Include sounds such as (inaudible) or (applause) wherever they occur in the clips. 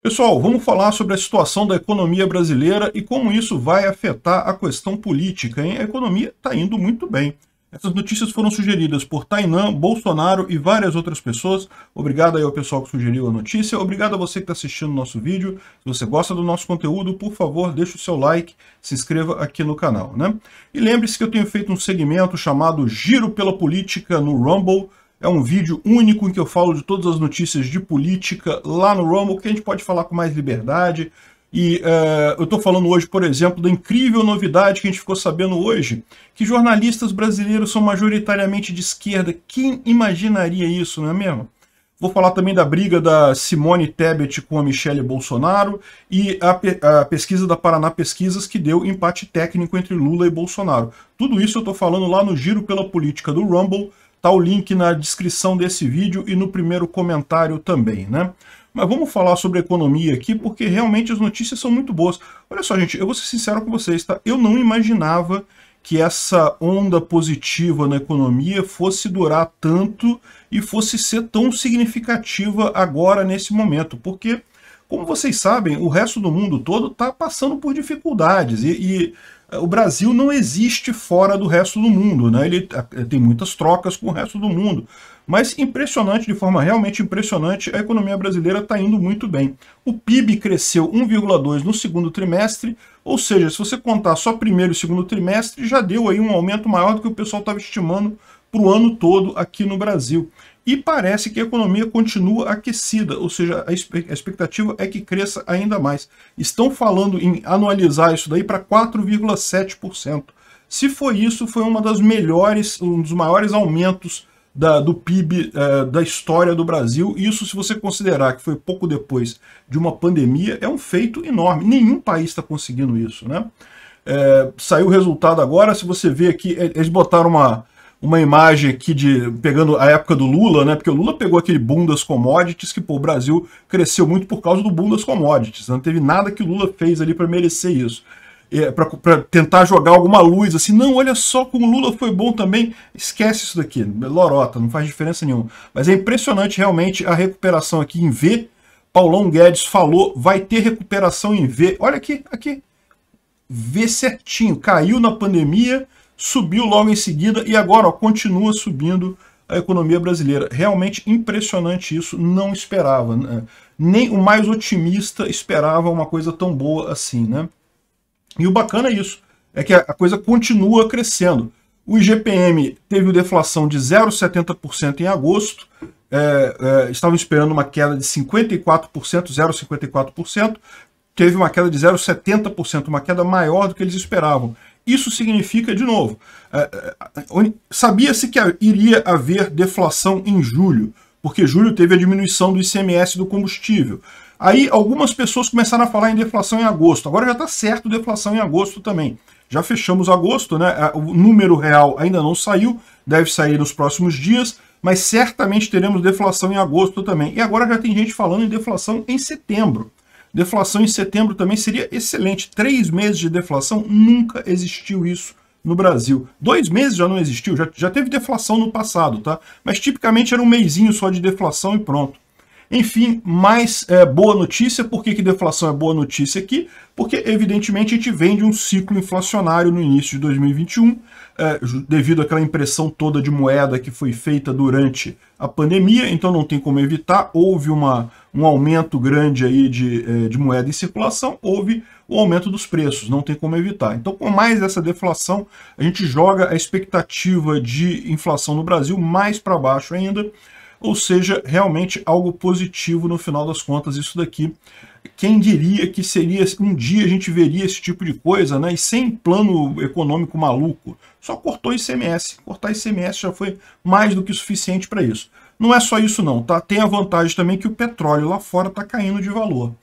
Pessoal, vamos falar sobre a situação da economia brasileira e como isso vai afetar a questão política. Hein? A economia está indo muito bem. Essas notícias foram sugeridas por Tainan, Bolsonaro e várias outras pessoas. Obrigado aí ao pessoal que sugeriu a notícia. Obrigado a você que está assistindo o nosso vídeo. Se você gosta do nosso conteúdo, por favor, deixe o seu like, se inscreva aqui no canal. Né? E lembre-se que eu tenho feito um segmento chamado Giro pela Política no Rumble, é um vídeo único em que eu falo de todas as notícias de política lá no Rumble, que a gente pode falar com mais liberdade. E uh, eu estou falando hoje, por exemplo, da incrível novidade que a gente ficou sabendo hoje, que jornalistas brasileiros são majoritariamente de esquerda. Quem imaginaria isso, não é mesmo? Vou falar também da briga da Simone Tebet com a Michelle Bolsonaro e a, pe a, pesquisa da Paraná Pesquisas que deu empate técnico entre Lula e Bolsonaro. Tudo isso eu estou falando lá no Giro pela Política do Rumble. Tá o link na descrição desse vídeo e no primeiro comentário também, né? Mas vamos falar sobre economia aqui, porque realmente as notícias são muito boas. Olha só, gente, eu vou ser sincero com vocês, tá? Eu não imaginava que essa onda positiva na economia fosse durar tanto e fosse ser tão significativa agora nesse momento, porque como vocês sabem, o resto do mundo todo está passando por dificuldades e, e, eh, o Brasil não existe fora do resto do mundo, né? Ele eh, eh, tem muitas trocas com o resto do mundo. Mas impressionante, de forma realmente impressionante, a economia brasileira está indo muito bem. O PIB cresceu 1,2 no segundo trimestre, ou seja, se você contar só primeiro e segundo trimestre, já deu aí um aumento maior do que o pessoal estava estimando para o ano todo aqui no Brasil. E parece que a economia continua aquecida, ou seja, a expectativa é que cresça ainda mais. Estão falando em anualizar isso daí para 4,7%. Se foi isso, foi uma das melhores, um dos maiores aumentos da, do PIB eh, da história do Brasil. Isso, se você considerar que foi pouco depois de uma pandemia, é um feito enorme. Nenhum país está conseguindo isso, né? É, saiu o resultado agora. Se você vê aqui, eh, eles botaram uma, uma imagem aqui de pegando a época do Lula, né? Porque o Lula pegou aquele boom das commodities que pô, o Brasil cresceu muito por causa do boom das commodities. Né? Não teve nada que o Lula fez ali para merecer isso. É, para tentar jogar alguma luz assim, não, olha só como o Lula foi bom também, esquece isso daqui, lorota, não faz diferença nenhuma. Mas é impressionante realmente a recuperação aqui em V. Paulão Guedes falou, vai ter recuperação em V. Olha aqui, aqui, V certinho, caiu na pandemia, subiu logo em seguida e agora ó, continua subindo a economia brasileira. Realmente impressionante isso, não esperava. Né? Nem o mais otimista esperava uma coisa tão boa assim, né? E o bacana é isso, é que a coisa continua crescendo. O IGPM teve deflação de 0,70% em agosto, é, é, estavam esperando uma queda de 54%, 0,54%, teve uma queda de 0,70%, uma queda maior do que eles esperavam. Isso significa, de novo, é, é, é, sabia-se que iria haver deflação em julho, porque julho teve a diminuição do ICMS do combustível. Aí algumas pessoas começaram a falar em deflação em agosto. Agora já está certo deflação em agosto também. Já fechamos agosto, né? O número real ainda não saiu, deve sair nos próximos dias, mas certamente teremos deflação em agosto também. E agora já tem gente falando em deflação em setembro. Deflação em setembro também seria excelente. Três meses de deflação, nunca existiu isso no Brasil. Dois meses já não existiu, já, já teve deflação no passado, tá? Mas tipicamente era um mêsinho só de deflação e pronto. Enfim, mais é, boa notícia. Por que, que deflação é boa notícia aqui? Porque, evidentemente, a gente vem de um ciclo inflacionário no início de 2021 é, devido àquela impressão toda de moeda que foi feita durante a pandemia, então não tem como evitar, houve uma, um aumento grande aí de, é, de moeda em circulação, houve o aumento dos preços, não tem como evitar. Então com mais essa deflação, a gente joga a expectativa de inflação no Brasil mais para baixo ainda, ou seja, realmente algo positivo no final das contas, isso daqui quem diria que seria um dia a gente veria esse tipo de coisa, né? E sem plano econômico maluco. Só cortou ICMS. Cortar ICMS já foi mais do que suficiente para isso. Não é só isso não, tá? Tem a vantagem também que o petróleo lá fora está caindo de valor.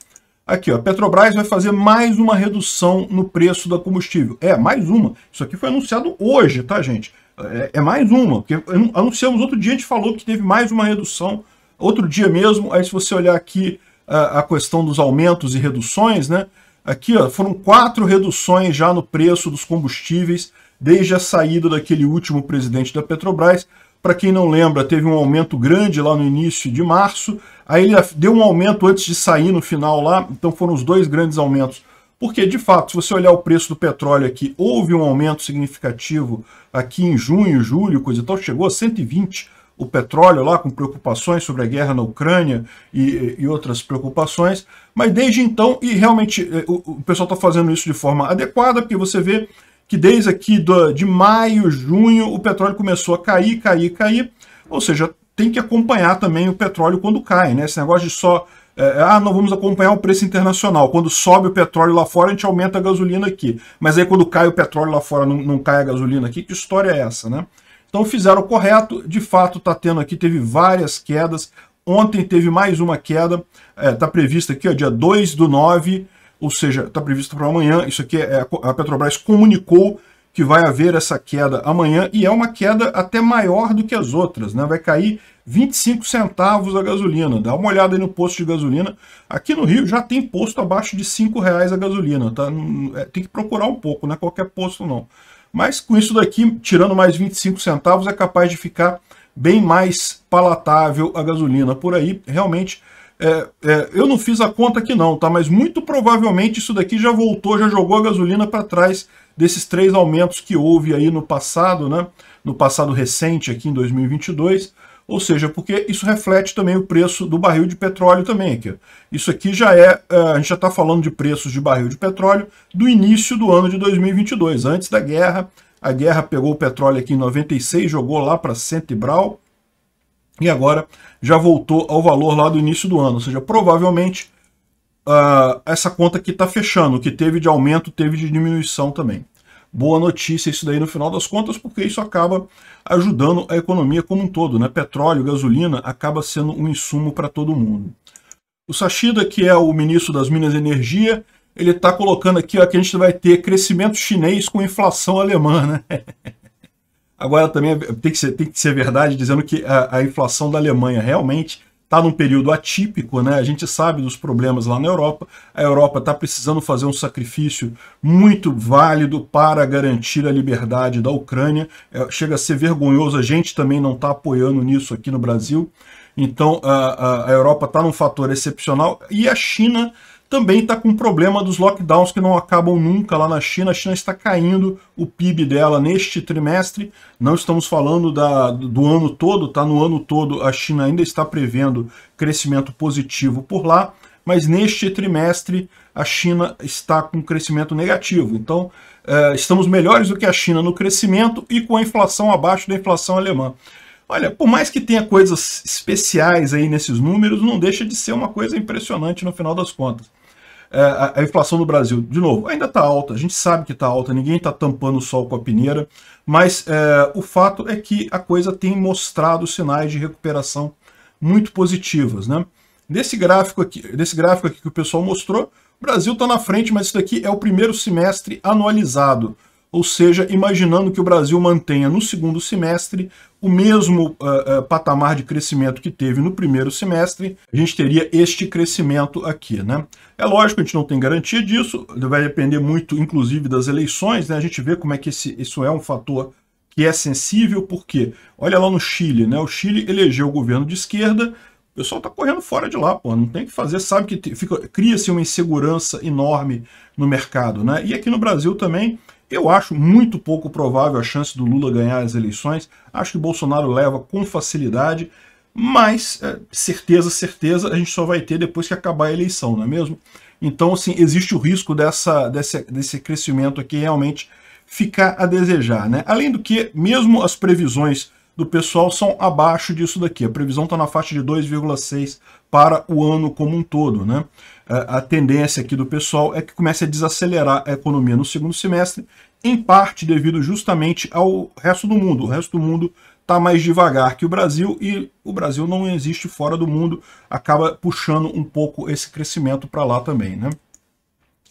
Aqui, ó, Petrobras vai fazer mais uma redução no preço da combustível. É, mais uma. Isso aqui foi anunciado hoje, tá, gente? É, é mais uma. Porque anunciamos outro dia, a gente falou que teve mais uma redução. Outro dia mesmo, aí se você olhar aqui a, questão dos aumentos e reduções, né? Aqui ó, foram quatro reduções já no preço dos combustíveis desde a saída daquele último presidente da Petrobras. Para quem não lembra, teve um aumento grande lá no início de março, aí ele deu um aumento antes de sair no final lá, então foram os dois grandes aumentos. Porque, de fato, se você olhar o preço do petróleo aqui, houve um aumento significativo aqui em junho, julho, coisa e tal, chegou a 120 o petróleo lá, com preocupações sobre a guerra na Ucrânia e, e outras preocupações. Mas desde então, e realmente eh, o, o pessoal está fazendo isso de forma adequada, porque você vê que desde aqui do, de maio, junho, o petróleo começou a cair, cair, cair. Ou seja, tem que acompanhar também o petróleo quando cai, né? Esse negócio de só. É, ah, não vamos acompanhar o preço internacional. Quando sobe o petróleo lá fora, a gente aumenta a gasolina aqui. Mas aí quando cai o petróleo lá fora, não, não cai a gasolina aqui. Que história é essa, né? Então fizeram o correto, de fato está tendo aqui, teve várias quedas, ontem teve mais uma queda, está é, tá prevista aqui, ó, dia 2 do 9, ou seja, está previsto para amanhã, isso aqui é, a Petrobras comunicou que vai haver essa queda amanhã, e é uma queda até maior do que as outras, né? vai cair 25 centavos a gasolina, dá uma olhada no posto de gasolina, aqui no Rio já tem posto abaixo de 5 reais a gasolina, tá? É, tem que procurar um pouco, não é qualquer posto não. Mas com isso daqui, tirando mais 25 centavos, é capaz de ficar bem mais palatável a gasolina por aí. Realmente, é, é, eu não fiz a conta aqui não, tá? Mas muito provavelmente isso daqui já voltou, já jogou a gasolina para trás desses três aumentos que houve aí no passado, né? No passado recente, aqui em 2022. Ou seja, porque isso reflete também o preço do barril de petróleo também. Aqui. Isso aqui já é, é a gente já está falando de preços de barril de petróleo do início do ano de 2022, antes da guerra. A guerra pegou o petróleo aqui em 96, jogou lá para Centibral, e e agora já voltou ao valor lá do início do ano. Ou seja, provavelmente uh, essa conta aqui está fechando. O que teve de aumento, teve de diminuição também boa notícia isso daí no final das contas, porque isso acaba ajudando a economia como um todo. Né? Petróleo, gasolina, acaba sendo um insumo para todo mundo. O Sashida, que é o ministro das Minas e Energia, ele está colocando aqui ó, que a gente vai ter crescimento chinês com inflação alemã. Né? (laughs) Agora também é, tem que, ser, tem que ser verdade, dizendo que a, a inflação da Alemanha realmente está num período atípico, né? a gente sabe dos problemas lá na Europa, a Europa está precisando fazer um sacrifício muito válido para garantir a liberdade da Ucrânia, é, chega a ser vergonhoso, a gente também não está apoiando nisso aqui no Brasil, então a, a, a Europa está num fator excepcional, e a China também está com problema dos lockdowns que não acabam nunca lá na China. A China está caindo o PIB dela neste trimestre. Não estamos falando da, do ano todo, tá? No ano todo a China ainda está prevendo crescimento positivo por lá, mas neste trimestre a China está com crescimento negativo. Então eh, estamos melhores do que a China no crescimento e com a inflação abaixo da inflação alemã. Olha, por mais que tenha coisas especiais aí nesses números, não deixa de ser uma coisa impressionante no final das contas. É, a, a, inflação no Brasil, de novo, ainda está alta, a gente sabe que está alta, ninguém está tampando o sol com a peneira, mas é, o fato é que a coisa tem mostrado sinais de recuperação muito positivas. Né? Nesse gráfico aqui, desse gráfico aqui que o pessoal mostrou, o Brasil está na frente, mas isso daqui é o primeiro semestre anualizado ou seja, imaginando que o Brasil mantenha no segundo semestre o mesmo uh, uh, patamar de crescimento que teve no primeiro semestre, a gente teria este crescimento aqui. Né? É lógico, a gente não tem garantia disso, vai depender muito, inclusive, das eleições, né? a gente vê como é que esse, isso é um fator que é sensível, porque olha lá no Chile, né? o Chile elegeu o governo de esquerda, o pessoal está correndo fora de lá, pô, não tem o que fazer, sabe que cria-se uma insegurança enorme no mercado. Né? E aqui no Brasil também, eu acho muito pouco provável a chance do Lula ganhar as eleições. Acho que Bolsonaro leva com facilidade, mas é, certeza, certeza, a gente só vai ter depois que acabar a eleição, não é mesmo? Então, assim, existe o risco dessa, desse, desse crescimento aqui realmente ficar a desejar. Né? Além do que, mesmo as previsões do pessoal são abaixo disso daqui. A previsão está na faixa de 2,6 para o ano como um todo. Né? É, a tendência aqui do pessoal é que comece a desacelerar a economia no segundo semestre, em parte devido justamente ao resto do mundo. O resto do mundo está mais devagar que o Brasil e o Brasil não existe fora do mundo, acaba puxando um pouco esse crescimento para lá também. Né?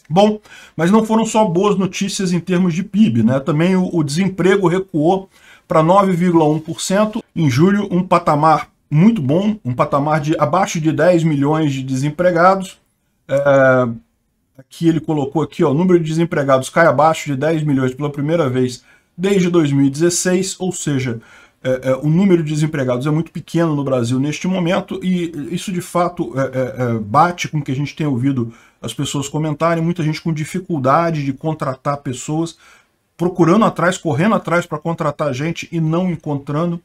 Bom, mas não foram só boas notícias em termos de PIB, né? Também o, o desemprego recuou para 9,1%. Em julho, um patamar muito bom, um patamar de abaixo de 10 milhões de desempregados. É, aqui ele colocou aqui, ó, o número de desempregados cai abaixo de 10 milhões pela primeira vez desde 2016, ou seja, é, é, o número de desempregados é muito pequeno no Brasil neste momento e isso de fato é, é, é, bate com o que a gente tem ouvido as pessoas comentarem, muita gente com dificuldade de contratar pessoas procurando atrás, correndo atrás para contratar gente e não encontrando.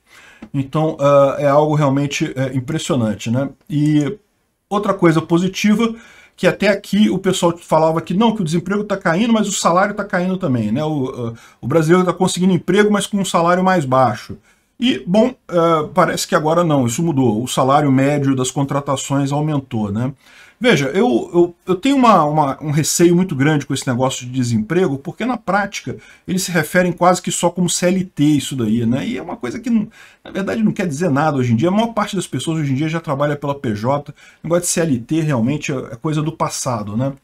Então uh, é algo realmente eh, impressionante. Né? E outra coisa positiva, que até aqui o pessoal falava que não, que o desemprego está caindo, mas o salário está caindo também. Né? O, uh, o brasileiro está conseguindo emprego, mas com um salário mais baixo. E, bom, uh, parece que agora não, isso mudou. O salário médio das contratações aumentou. Né? Veja, eu, eu, eu tenho uma, uma, um receio muito grande com esse negócio de desemprego, porque na prática eles se referem quase que só como CLT isso daí, né? E é uma coisa que, não, na verdade, não quer dizer nada hoje em dia. A maior parte das pessoas hoje em dia já trabalha pela PJ. O negócio de CLT realmente é, é coisa do passado, né?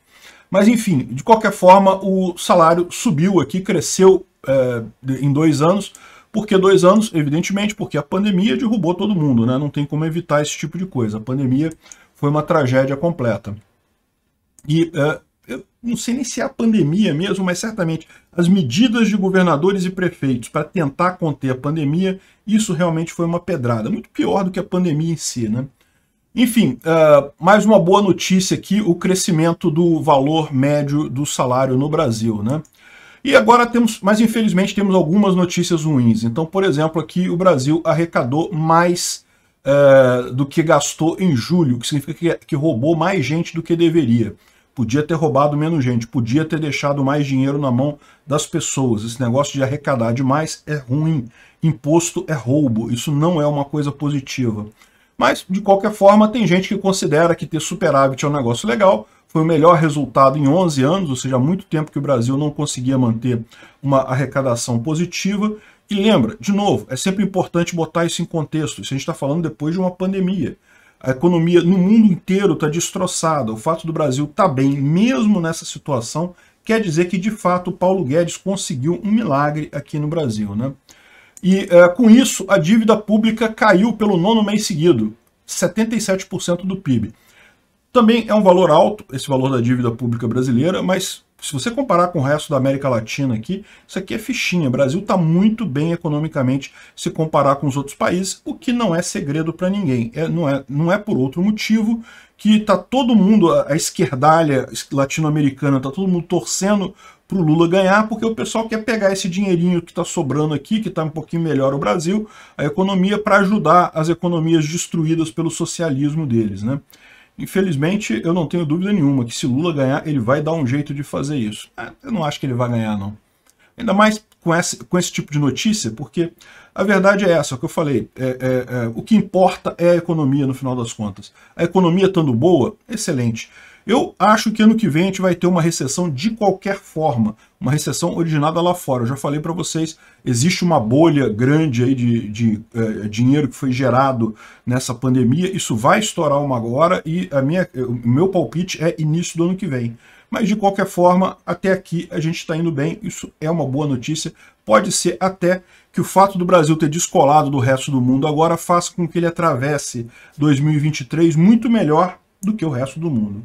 Mas enfim, de qualquer forma, o salário subiu aqui, cresceu é, em dois anos. Por que dois anos? Evidentemente, porque a pandemia derrubou todo mundo, né? Não tem como evitar esse tipo de coisa. A pandemia foi uma tragédia completa. E uh, eu não sei nem se é a pandemia mesmo, mas certamente as medidas de governadores e prefeitos para tentar conter a pandemia, isso realmente foi uma pedrada, muito pior do que a pandemia em si, né? Enfim, uh, mais uma boa notícia aqui, o crescimento do valor médio do salário no Brasil, né? E agora temos, mas infelizmente temos algumas notícias ruins. Então, por exemplo, aqui o Brasil arrecadou mais uh, do que gastou em julho, o que significa que, que roubou mais gente do que deveria. Podia ter roubado menos gente, podia ter deixado mais dinheiro na mão das pessoas. Esse negócio de arrecadar demais é ruim. Imposto é roubo. Isso não é uma coisa positiva. Mas, de qualquer forma, tem gente que considera que ter superávit é um negócio legal, foi o melhor resultado em 11 anos, ou seja, há muito tempo que o Brasil não conseguia manter uma arrecadação positiva, e lembra, de novo, é sempre importante botar isso em contexto. Se a gente está falando depois de uma pandemia. A economia no mundo inteiro está destroçada. O fato do Brasil estar tá bem, mesmo nessa situação, quer dizer que, de fato, o Paulo Guedes conseguiu um milagre aqui no Brasil. Né? E é, com isso, a dívida pública caiu pelo nono mês seguido, 77% do PIB. Também é um valor alto, esse valor da dívida pública brasileira, mas se você comparar com o resto da América Latina aqui, isso aqui é fichinha. O Brasil está muito bem economicamente se comparar com os outros países, o que não é segredo para ninguém. É, não, é, não é por outro motivo que está todo mundo, a esquerdalha latino-americana, está todo mundo torcendo para o Lula ganhar, porque o pessoal quer pegar esse dinheirinho que está sobrando aqui, que está um pouquinho melhor o Brasil, a economia para ajudar as economias destruídas pelo socialismo deles. Né? Infelizmente, eu não tenho dúvida nenhuma que se Lula ganhar, ele vai dar um jeito de fazer isso. É, eu não acho que ele vai ganhar, não. Ainda mais com esse, com esse tipo de notícia, porque a verdade é essa, é o que eu falei. É, é, é, o que importa é a economia, no final das contas. A economia estando boa, excelente. Eu acho que ano que vem a gente vai ter uma recessão de qualquer forma, uma recessão originada lá fora. Eu já falei para vocês, existe uma bolha grande aí de, de eh, dinheiro que foi gerado nessa pandemia, isso vai estourar uma agora e a minha, o meu palpite é início do ano que vem. Mas de qualquer forma, até aqui a gente está indo bem, isso é uma boa notícia. Pode ser até que o fato do Brasil ter descolado do resto do mundo agora faça com que ele atravesse 2023 muito melhor do que o resto do mundo.